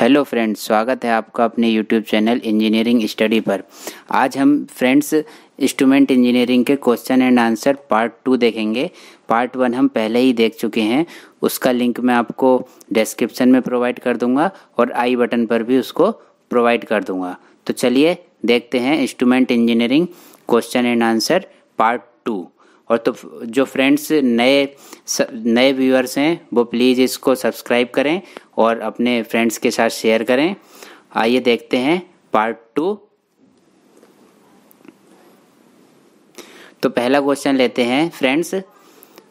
hello friends स्वागत है आपका अपने यूट्यूब चैनल इंजीनियरिंग स्टडी पर आज हम फ्रेंड्स इंस्ट्रूमेंट इंजीनियरिंग के question and answer part two देखेंगे पार्ट वन हम पहले ही देख चुके हैं उसका लिंक मैं आपको डिस्क्रिप्शन में प्रोवाइड कर दूंगा और आई बटन पर भी उसको प्रोवाइड कर दूंगा तो चलिए देखते हैं instrument engineering question and answer part two और तो जो फ्रेंड्स नए नए व्यूअर्स हैं वो प्लीज़ इसको सब्सक्राइब करें और अपने फ्रेंड्स के साथ शेयर करें आइए देखते हैं पार्ट टू तो पहला क्वेश्चन लेते हैं फ्रेंड्स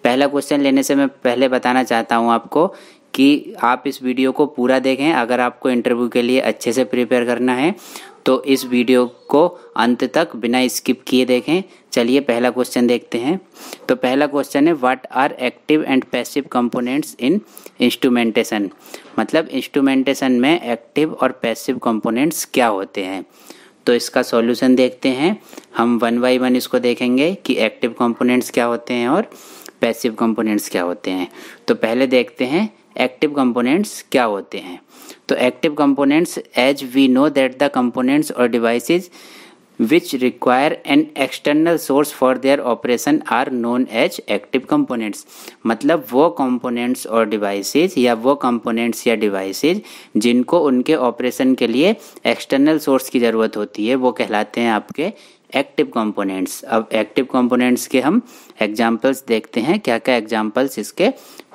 पहला क्वेश्चन लेने से मैं पहले बताना चाहता हूँ आपको कि आप इस वीडियो को पूरा देखें अगर आपको इंटरव्यू के लिए अच्छे से प्रिपेयर करना है तो इस वीडियो को अंत तक बिना स्किप किए देखें चलिए पहला क्वेश्चन देखते हैं तो पहला क्वेश्चन है what are active and passive components in instrumentation मतलब इंस्ट्रूमेंटेशन में एक्टिव और पैसिव कंपोनेंट्स क्या होते हैं तो इसका सॉल्यूशन देखते हैं हम वन बाई वन इसको देखेंगे कि एक्टिव कंपोनेंट्स क्या होते हैं और पैसिव कंपोनेंट्स क्या होते हैं तो पहले देखते हैं एक्टिव कंपोनेंट्स क्या होते हैं तो active components as we know that the components और devices which require an external source for their operation are known as active components मतलब वो कंपोनेंट्स और डिवाइसेस या वो कंपोनेंट्स या डिवाइसेस जिनको उनके ऑपरेशन के लिए एक्सटर्नल सोर्स की ज़रूरत होती है वो कहलाते हैं आपके एक्टिव कंपोनेंट्स अब एक्टिव कंपोनेंट्स के हम एग्जांपल्स देखते हैं क्या क्या एग्जांपल्स इसके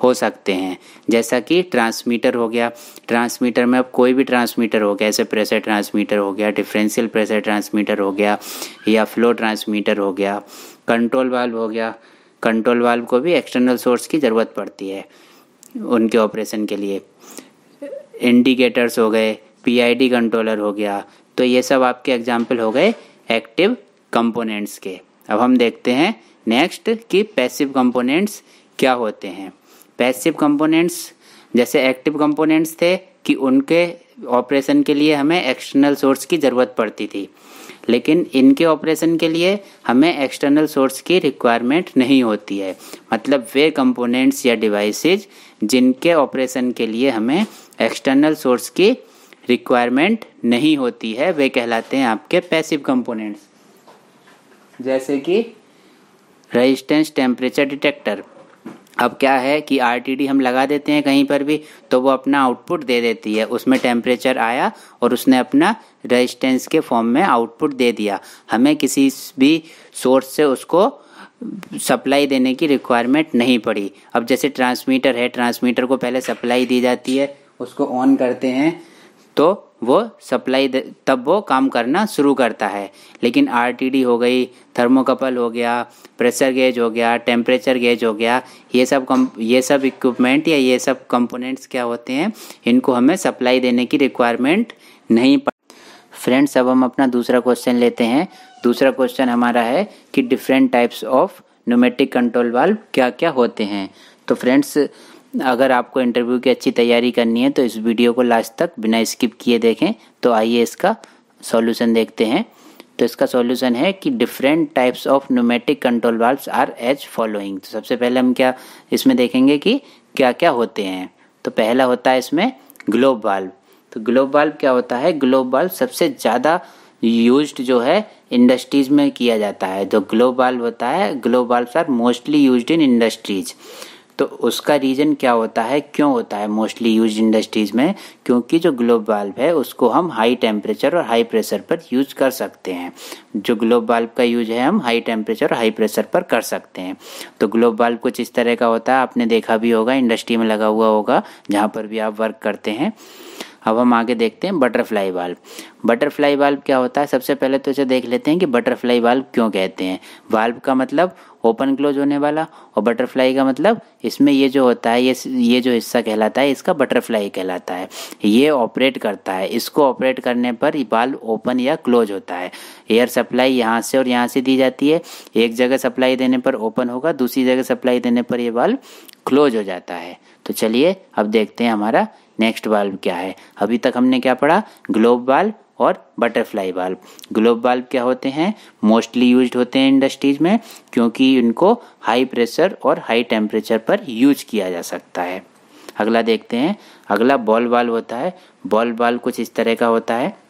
हो सकते हैं जैसा कि ट्रांसमीटर हो गया ट्रांसमीटर में अब कोई भी ट्रांसमीटर हो गया ऐसे प्रेशर ट्रांसमीटर हो गया डिफरेंशियल प्रेशर ट्रांसमीटर हो गया या फ्लो ट्रांसमीटर हो गया कंट्रोल वाल्व हो गया कंट्रोल वाल्व को भी एक्सटर्नल सोर्स की ज़रूरत पड़ती है उनके ऑपरेशन के लिए इंडिकेटर्स हो गए पीआईडी कंट्रोलर हो गया तो ये सब आपके एग्जाम्पल हो गए एक्टिव कंपोनेंट्स के अब हम देखते हैं नेक्स्ट कि पैसिव कंपोनेंट्स क्या होते हैं पैसिव कंपोनेंट्स जैसे एक्टिव कंपोनेंट्स थे कि उनके ऑपरेशन के लिए हमें एक्सटर्नल सोर्स की ज़रूरत पड़ती थी लेकिन इनके ऑपरेशन के लिए हमें एक्सटर्नल सोर्स की रिक्वायरमेंट नहीं होती है मतलब वे कंपोनेंट्स या डिवाइसेज जिनके ऑपरेशन के लिए हमें एक्सटर्नल सोर्स की रिक्वायरमेंट नहीं होती है वे कहलाते हैं आपके पैसिव कंपोनेंट्स जैसे कि रेजिस्टेंस टेम्परेचर डिटेक्टर अब क्या है कि आरटीडी हम लगा देते हैं कहीं पर भी तो वो अपना आउटपुट दे देती है उसमें टेम्परेचर आया और उसने अपना रेजिस्टेंस के फॉर्म में आउटपुट दे दिया हमें किसी भी सोर्स से उसको सप्लाई देने की रिक्वायरमेंट नहीं पड़ी अब जैसे ट्रांसमीटर है ट्रांसमीटर को पहले सप्लाई दी जाती है उसको ऑन करते हैं तो वो सप्लाई तब वो काम करना शुरू करता है लेकिन आर हो गई थर्मोकपल हो गया प्रेशर गेज हो गया टेम्परेचर गेज हो गया ये सब कम ये सब इक्विपमेंट या ये सब कंपोनेंट्स क्या होते हैं इनको हमें सप्लाई देने की रिक्वायरमेंट नहीं फ्रेंड्स अब हम अपना दूसरा क्वेश्चन लेते हैं दूसरा क्वेश्चन हमारा है कि different types of pneumatic control valve क्या क्या होते हैं तो फ्रेंड्स अगर आपको इंटरव्यू की अच्छी तैयारी करनी है तो इस वीडियो को लास्ट तक बिना स्किप किए देखें तो आइए इसका सॉल्यूशन देखते हैं तो इसका सॉल्यूशन है कि different types of pneumatic control valves are as following तो सबसे पहले हम क्या इसमें देखेंगे कि क्या क्या होते हैं तो पहला होता है इसमें ग्लोब वाल्व तो ग्लोब वाल्व क्या होता है ग्लोब वाल्व सबसे ज़्यादा यूज्ड जो है इंडस्ट्रीज में किया जाता है जो ग्लोब वाल्व होता है globe valve are mostly used in industries तो उसका रीज़न क्या होता है क्यों होता है मोस्टली यूज इंडस्ट्रीज़ में क्योंकि जो ग्लोब बल्ब है उसको हम हाई टेम्परेचर और हाई प्रेशर पर यूज कर सकते हैं जो ग्लोब बल्ब का यूज है हम हाई टेम्परेचर और हाई प्रेशर पर कर सकते हैं तो ग्लोब बल्ब कुछ इस तरह का होता है आपने देखा भी होगा इंडस्ट्री में लगा हुआ होगा जहाँ पर भी आप वर्क करते हैं अब हम आगे देखते हैं बटरफ्लाई वाल्व बटरफ्लाई वाल्व क्या होता है सबसे पहले तो इसे देख लेते हैं कि बटरफ्लाई वाल्व क्यों कहते हैं वाल्व का मतलब ओपन क्लोज होने वाला और बटरफ्लाई का मतलब इसमें ये जो होता है ये ये जो हिस्सा कहलाता है इसका बटरफ्लाई कहलाता है ये ऑपरेट करता है इसको ऑपरेट करने पर वाल्व ओपन या क्लोज होता है एयर सप्लाई यहाँ से और यहाँ से दी जाती है एक जगह सप्लाई देने पर ओपन होगा दूसरी जगह सप्लाई देने पर ये वाल्व क्लोज हो जाता है तो चलिए अब देखते हैं हमारा नेक्स्ट बाल्ब क्या है अभी तक हमने क्या पढ़ा ग्लोब बाल्ब और बटरफ्लाई बाल्ब ग्लोब बाल्ब क्या होते हैं मोस्टली यूज होते हैं इंडस्ट्रीज में क्योंकि इनको हाई प्रेशर और हाई टेम्परेचर पर यूज किया जा सकता है अगला देखते हैं अगला बॉल बाल्ब होता है बॉल बाल कुछ इस तरह का होता है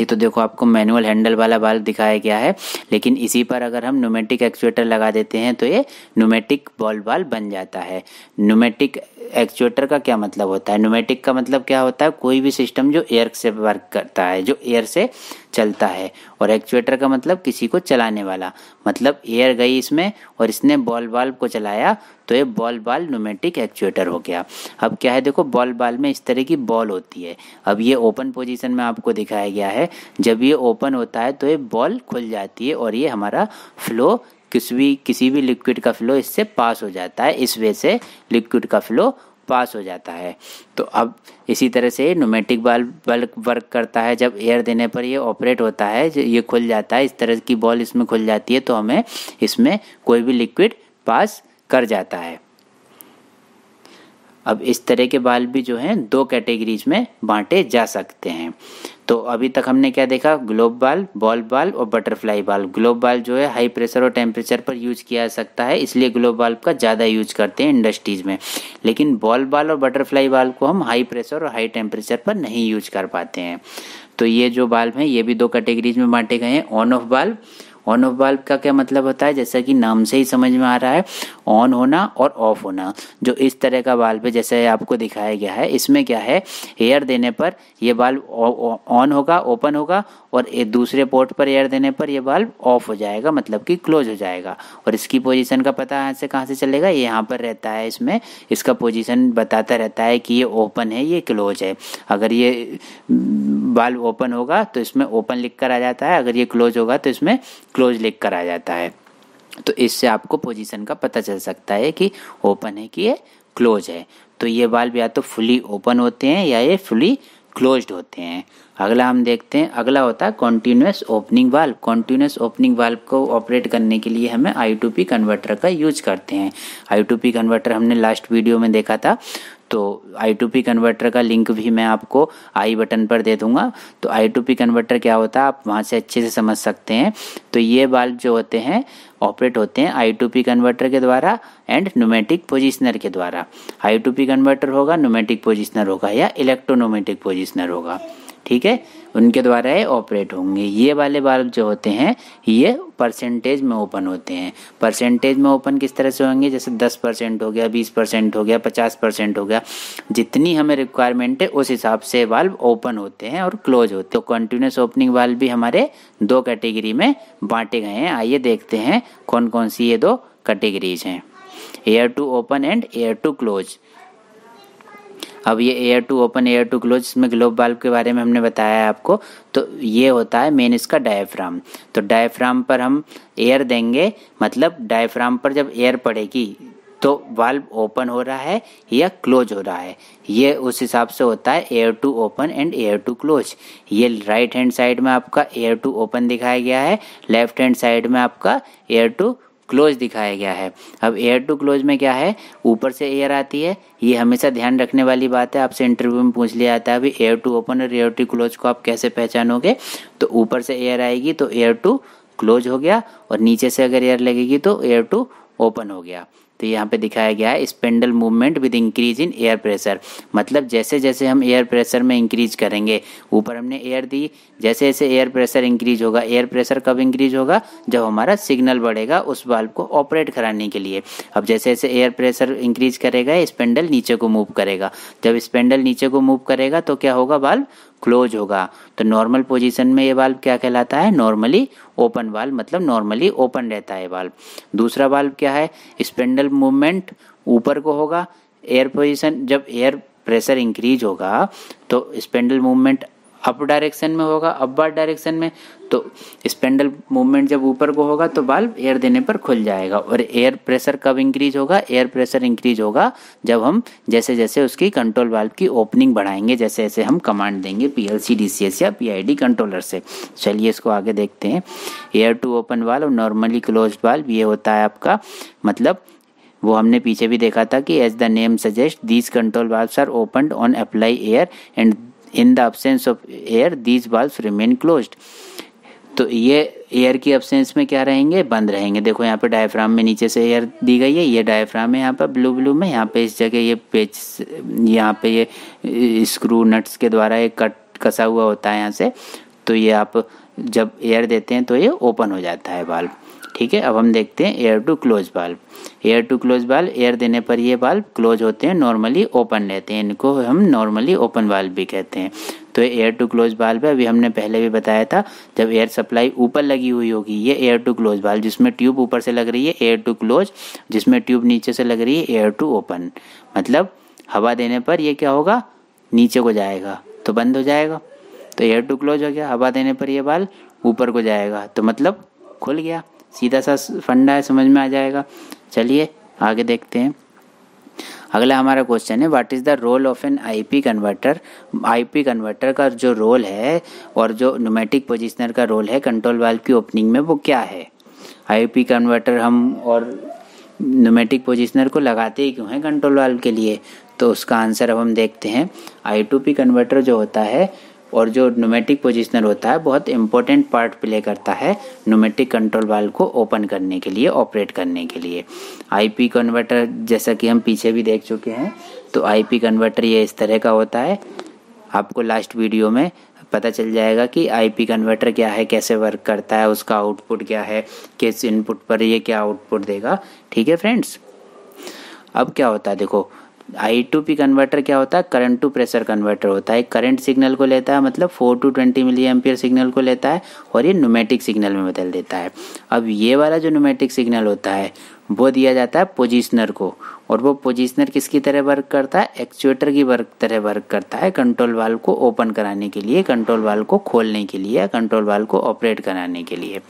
ये तो देखो आपको मैनुअल हैंडल वाला बाल दिखाया गया है लेकिन इसी पर अगर हम नोमेटिक एक्चुएटर लगा देते हैं तो ये नोमेटिक बॉल बाल बन जाता है नोमेटिक एक्चुएटर का क्या मतलब होता है नोमेटिक का मतलब क्या होता है कोई भी सिस्टम जो एयर से वर्क करता है जो एयर से चलता है और एक्चुएटर का मतलब किसी को चलाने वाला मतलब एयर गई इसमें और इसने बॉल बाल को चलाया तो ये बॉल बाल न्यूमेटिक एक्चुएटर हो गया अब क्या है देखो बॉल बाल में इस तरह की बॉल होती है अब ये ओपन पोजीशन में आपको दिखाया गया है जब ये ओपन होता है तो ये बॉल खुल जाती है और ये हमारा फ्लो किसी भी किसी भी लिक्विड का फ्लो इससे पास हो जाता है इस वे से लिक्विड का फ्लो पास हो जाता है तो अब इसी तरह से नोमेटिक बाल बल वर्क करता है जब एयर देने पर ये ऑपरेट होता है ये खुल जाता है इस तरह की बॉल इसमें खुल जाती है तो हमें इसमें कोई भी लिक्विड पास कर जाता है अब इस तरह के बाल भी जो हैं दो कैटेगरीज में बांटे जा सकते हैं तो अभी तक हमने क्या देखा ग्लोब बाल बॉल बाल और बटरफ्लाई बाल ग्लोब बाल जो है हाई प्रेशर और टेम्परेचर पर यूज किया जा सकता है इसलिए ग्लोब बाल्ब का ज़्यादा यूज करते हैं इंडस्ट्रीज़ में लेकिन बॉल बाल और बटरफ्लाई बाल को हम हाई प्रेशर और हाई टेम्परेचर पर नहीं यूज कर पाते हैं तो ये जो बाल्ब हैं ये भी दो कैटेगरीज में बांटे गए हैं ऑन ऑफ बाल्ब ऑन ऑफ बाल्ब का क्या मतलब होता है जैसा कि नाम से ही समझ में आ रहा है ऑन होना और ऑफ होना जो इस तरह का बाल्ब है जैसे आपको दिखाया गया है इसमें क्या है एयर देने पर यह बाल्ब ऑन होगा ओपन होगा और दूसरे पोर्ट पर एयर देने पर यह बाल्ब ऑफ हो जाएगा मतलब कि क्लोज हो जाएगा और इसकी पोजीशन का पता यहाँ से कहाँ से चलेगा ये यहाँ पर रहता है इसमें इसका पोजीशन बताता रहता है कि ये ओपन है ये क्लोज है अगर ये बाल्ब हम्म, ओपन होगा तो इसमें ओपन लिख कर आ जाता है अगर ये क्लोज होगा तो इसमें क्लोज लिख कर आ जाता है तो इससे आपको पोजीशन का पता चल सकता है कि ओपन है कि ये क्लोज है तो ये बाल्ब या तो फुली ओपन होते हैं या ये फुली क्लोज्ड होते हैं अगला हम देखते हैं अगला होता है कॉन्टीन्यूस ओपनिंग बाल्ब कॉन्टीन्यूस ओपनिंग बाल्ब को ऑपरेट करने के लिए हमें आई टू पी कन्वर्टर का यूज करते हैं आई टू पी कन्वर्टर हमने लास्ट वीडियो में देखा था तो आई टू पी कन्वर्टर का लिंक भी मैं आपको आई बटन पर दे दूंगा तो आई टू पी कन्वर्टर क्या होता है आप वहाँ से अच्छे से समझ सकते हैं तो ये बाल्ब जो होते हैं ऑपरेट होते हैं आई टू पी कन्वर्टर के द्वारा एंड नोमेटिक पोजिशनर के द्वारा आई टू पी कन्वर्टर होगा नोमेटिक पोजिशनर होगा या इलेक्ट्रोनोमेटिक पोजिशनर होगा ठीक है उनके द्वारा ये ऑपरेट होंगे ये वाले बल्ब जो होते हैं ये परसेंटेज में ओपन होते हैं परसेंटेज में ओपन किस तरह से होंगे जैसे दस परसेंट हो गया बीस परसेंट हो गया पचास परसेंट हो गया जितनी हमें रिक्वायरमेंट है उस हिसाब से बल्ब ओपन होते हैं और क्लोज होते हैं तो कंटिन्यूस ओपनिंग बल्ब भी हमारे दो कैटेगरी में बांटे गए हैं आइए देखते हैं कौन कौन सी ये दो कैटेगरीज हैं air to open and air to close अब ये air to open air to close इसमें ग्लोब बल्ब के बारे में हमने बताया है आपको तो ये होता है मेन इसका डायफ्राम तो डायफ्राम पर हम एयर देंगे मतलब डायफ्राम पर जब एयर पड़ेगी तो वाल्व ओपन हो रहा है या क्लोज हो रहा है ये उस हिसाब से होता है air to open and air to close ये राइट हैंड साइड में आपका एयर टू ओपन दिखाया गया है लेफ्ट हैंड साइड में आपका एयर टू क्लोज दिखाया गया है अब एयर टू क्लोज में क्या है ऊपर से एयर आती है ये हमेशा ध्यान रखने वाली बात है आपसे इंटरव्यू में पूछ लिया जाता है अभी एयर टू ओपन और एयर टू क्लोज को आप कैसे पहचानोगे तो ऊपर से एयर आएगी तो एयर टू क्लोज हो गया और नीचे से अगर एयर लगेगी तो एयर टू ओपन हो गया तो यहाँ पे दिखाया गया है spindle movement with increase in air pressure मतलब जैसे जैसे हम एयर प्रेशर में इंक्रीज करेंगे ऊपर हमने एयर दी जैसे जैसे एयर प्रेशर इंक्रीज होगा एयर प्रेशर कब इंक्रीज होगा जब हमारा सिग्नल बढ़ेगा उस बाल्ब को ऑपरेट कराने के लिए अब जैसे जैसे एयर प्रेशर इंक्रीज करेगा स्पेंडल नीचे को मूव करेगा जब स्पेंडल नीचे को मूव करेगा तो क्या होगा बाल्ब क्लोज होगा तो नॉर्मल पोजीशन में ये वाल्व क्या कहलाता है नॉर्मली ओपन वाल्व मतलब नॉर्मली ओपन रहता है वाल्व दूसरा वाल्व क्या है स्पेंडल मूवमेंट ऊपर को होगा एयर पोजीशन जब एयर प्रेशर इंक्रीज होगा तो स्पेंडल मूवमेंट अप डायरेक्शन में होगा अपवर्ड डायरेक्शन में तो स्पेंडल मूवमेंट जब ऊपर को होगा तो बाल्ब एयर देने पर खुल जाएगा और एयर प्रेशर कब इंक्रीज होगा एयर प्रेशर इंक्रीज होगा जब हम जैसे जैसे उसकी कंट्रोल बाल्ब की ओपनिंग बढ़ाएंगे जैसे जैसे हम कमांड देंगे P L C D C S या पी आई डी कंट्रोलर से चलिए इसको आगे देखते हैं एयर टू ओपन वाल्व और नॉर्मली क्लोज बाल्ब ये होता है आपका मतलब वो हमने पीछे भी देखा था कि as the name suggest these control बाल्ब are open on apply air and in the absence of air these valve remain close तो ये एयर की अब्सेंस में क्या रहेंगे बंद रहेंगे देखो यहाँ पे डायफ्राम में नीचे से एयर दी गई है ये डायफ्राम है यहाँ पर ब्लू ब्लू में यहाँ पे इस जगह ये पेच यहाँ पे ये स्क्रू नट्स के द्वारा ये कट कसा हुआ होता है यहाँ से तो ये आप जब एयर देते हैं तो ये ओपन हो जाता है बाल्व ठीक है अब हम देखते हैं air to close बाल्ब air to close बाल्ब air देने पर ये बाल्ब क्लोज होते हैं नॉर्मली ओपन रहते हैं इनको हम नॉर्मली ओपन बाल्ब भी कहते हैं तो एयर टू क्लोज बाल्ब है अभी हमने पहले भी बताया था जब एयर सप्लाई ऊपर लगी हुई होगी ये एयर टू क्लोज बाल्ब जिसमें ट्यूब ऊपर से लग रही है एयर टू क्लोज जिसमें ट्यूब नीचे से लग रही है एयर टू ओपन मतलब हवा देने पर यह क्या होगा नीचे को जाएगा तो बंद हो जाएगा तो एयर टू क्लोज हो गया हवा देने पर यह बाल ऊपर को जाएगा तो मतलब खुल गया सीधा सा फंडा है समझ में आ जाएगा चलिए आगे देखते हैं अगला हमारा क्वेश्चन है what is the role of an IP converter IP converter का जो रोल है और जो नोमेटिक पोजिशनर का रोल है कंट्रोल वाल्व की ओपनिंग में वो क्या है आईपी कन्वर्टर हम और न्यूमेटिक पोजिशनर को लगाते ही क्यों हैं कंट्रोल वाल्व के लिए तो उसका आंसर अब हम देखते हैं आई टू पी कन्वर्टर जो होता है और जो नोमेटिक पोजिशनर होता है बहुत इंपॉर्टेंट पार्ट प्ले करता है नोमेटिक कंट्रोल वाल को ओपन करने के लिए ऑपरेट करने के लिए आईपी कन्वर्टर जैसा कि हम पीछे भी देख चुके हैं तो आईपी कन्वर्टर ये इस तरह का होता है आपको लास्ट वीडियो में पता चल जाएगा कि आईपी कन्वर्टर क्या है कैसे वर्क करता है उसका आउटपुट क्या है किस इनपुट पर ये क्या आउटपुट देगा ठीक है फ्रेंड्स अब क्या होता है देखो आई टू पी कन्वर्टर क्या होता है करंट टू प्रेशर कन्वर्टर होता है करंट सिग्नल को लेता है मतलब four to twenty milli ampere signal को लेता है और ये न्यूमेटिक सिग्नल में बदल देता है अब ये वाला जो न्यूमेटिक सिग्नल होता है वो दिया जाता है पोजिशनर को और वो पोजिशनर किसकी तरह वर्क करता है एक्चुएटर की वर्क तरह वर्क करता है कंट्रोल वाल को ओपन कराने के लिए कंट्रोल वाल को खोलने के लिए कंट्रोल वाल को ऑपरेट कराने के लिए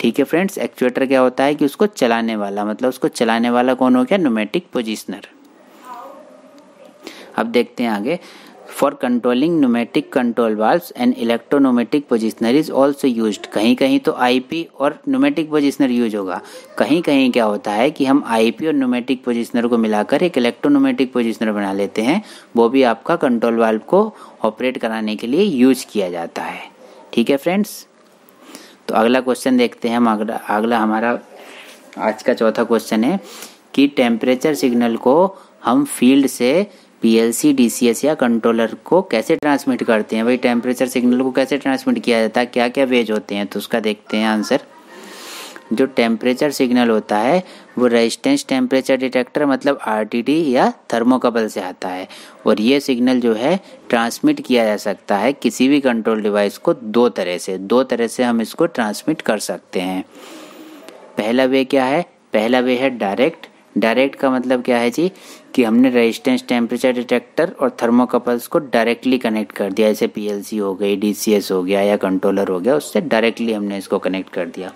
ठीक है फ्रेंड्स एक्चुएटर क्या होता है कि उसको चलाने वाला मतलब उसको चलाने वाला कौन हो गया न्यूमेटिक पोजिशनर अब देखते हैं आगे for controlling pneumatic control valve and electropneumatic is also use कहीं कहीं तो आईपी और नोमेटिक पोजिशनर यूज होगा कहीं कहीं क्या होता है कि हम आईपी और न्यूमेटिक पोजिशनर को मिलाकर एक इलेक्ट्रोनोमेटिक पोजिशनर बना लेते हैं वो भी आपका कंट्रोल वाल्व को ऑपरेट कराने के लिए यूज किया जाता है ठीक है फ्रेंड्स तो अगला क्वेश्चन देखते हैं हम अगला अगला हमारा आज का चौथा क्वेश्चन है कि टेम्परेचर सिग्नल को हम फील्ड से पीएलसी डीसीएस या कंट्रोलर को कैसे ट्रांसमिट करते हैं भाई टेम्परेचर सिग्नल को कैसे ट्रांसमिट किया जाता है क्या क्या वेज होते हैं तो उसका देखते हैं आंसर जो टेम्परेचर सिग्नल होता है वो रेजिस्टेंस टेम्परेचर डिटेक्टर मतलब आरटीडी या थर्मोकपल से आता है और ये सिग्नल जो है ट्रांसमिट किया जा सकता है किसी भी कंट्रोल डिवाइस को दो तरह से दो तरह से हम इसको ट्रांसमिट कर सकते हैं पहला वे क्या है पहला वे है डायरेक्ट डायरेक्ट का मतलब क्या है जी कि हमने रेजिस्टेंस टेम्परेचर डिटेक्टर और थर्मोकपल्स को डायरेक्टली कनेक्ट कर दिया जैसे पीएलसी हो गई डीसीएस हो गया या कंट्रोलर हो गया उससे डायरेक्टली हमने इसको कनेक्ट कर दिया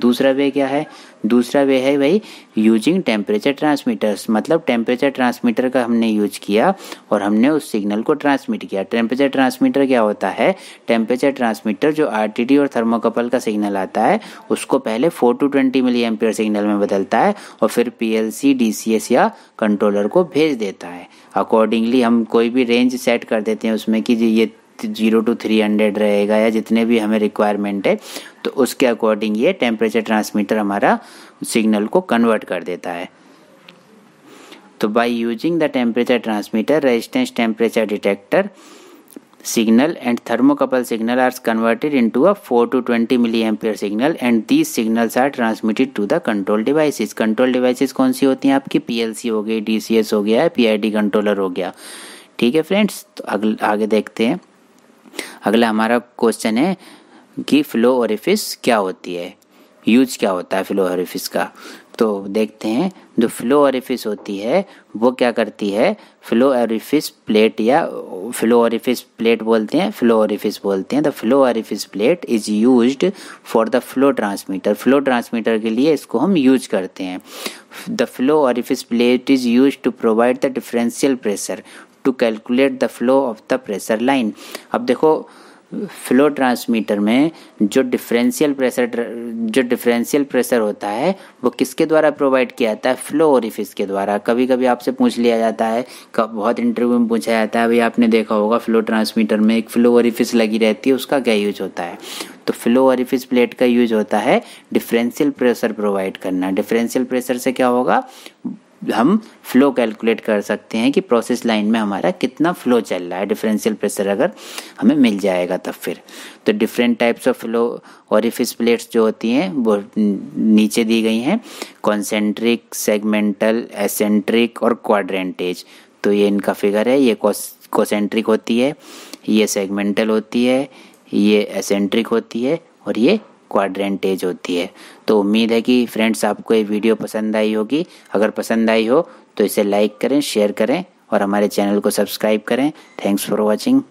दूसरा वे क्या है दूसरा वे है भाई यूजिंग टेम्परेचर ट्रांसमीटर्स मतलब टेम्परेचर ट्रांसमीटर का हमने यूज किया और हमने उस सिग्नल को ट्रांसमिट किया टेम्परेचर ट्रांसमीटर क्या होता है टेम्परेचर ट्रांसमीटर जो आर और थर्मोकपल का सिग्नल आता है उसको पहले four to twenty milli ampere signal में बदलता है और फिर पी डीसीएस या कंट्रोलर को भेज देता है अकॉर्डिंगली हम कोई भी रेंज सेट कर देते हैं उसमें कि ये जीरो टू थ्री हंड्रेड रहेगा या जितने भी हमें रिक्वायरमेंट है तो उसके अकॉर्डिंग ये टेम्परेचर ट्रांसमीटर हमारा सिग्नल को कन्वर्ट कर देता है तो by using the temperature transmitter resistance temperature detector thermocouple signal are converted in to a four to twenty milli milliampere signal and these signals are transmitted to the control devices control devices कौन सी होती हैं आपकी P L सी हो गई D C S हो गया P I D controller हो गया ठीक है फ्रेंड्स तो आगे देखते हैं अगला हमारा क्वेश्चन है कि फ्लो ऑरिफिस क्या होती है यूज क्या होता है फ्लो ऑरिफिस का तो देखते हैं जो फ्लो ओरिफिस होती है वो क्या करती है फ्लो ऑरिफिस प्लेट या फ्लो ऑरिफिस प्लेट बोलते हैं फ्लो ऑरिफिस बोलते हैं the flow orifice plate is use for the flow transmitter flow transmitter के लिए इसको हम यूज करते हैं the flow orifice plate is use to provide the differential pressure to calculate the flow of the pressure line अब देखो flow transmitter में जो डिफरेंशियल प्रेशर जो डिफरेंशियल प्रेशर होता है वो किसके द्वारा प्रोवाइड किया जाता है फ्लो ओरिफिस के द्वारा कभी कभी आपसे पूछ लिया जाता है कब बहुत इंटरव्यू में पूछा जाता है अभी आपने देखा होगा फ्लो ट्रांसमीटर में एक फ्लो ओरिफिस लगी रहती है उसका क्या यूज होता है तो फ्लो ओरिफिस प्लेट का यूज होता है डिफरेंशियल प्रेशर प्रोवाइड करना डिफरेंशियल प्रेशर से क्या होगा हम फ्लो कैलकुलेट कर सकते हैं कि प्रोसेस लाइन में हमारा कितना फ्लो चल रहा है डिफरेंशियल प्रेशर अगर हमें मिल जाएगा तब फिर तो different types of flow orifice plates जो होती हैं वो नीचे दी गई हैं कॉन्सेंट्रिक सेगमेंटल एसेंट्रिक और क्वाड्रेंटेज तो ये इनका फिगर है ये कोसेंट्रिक होती है ये सेगमेंटल होती है ये एसेंट्रिक होती है और ये क्वाड्रेंटेज होती है तो उम्मीद है कि फ्रेंड्स आपको ये वीडियो पसंद आई होगी अगर पसंद आई हो तो इसे लाइक करें शेयर करें और हमारे चैनल को सब्सक्राइब करें थैंक्स फॉर वॉचिंग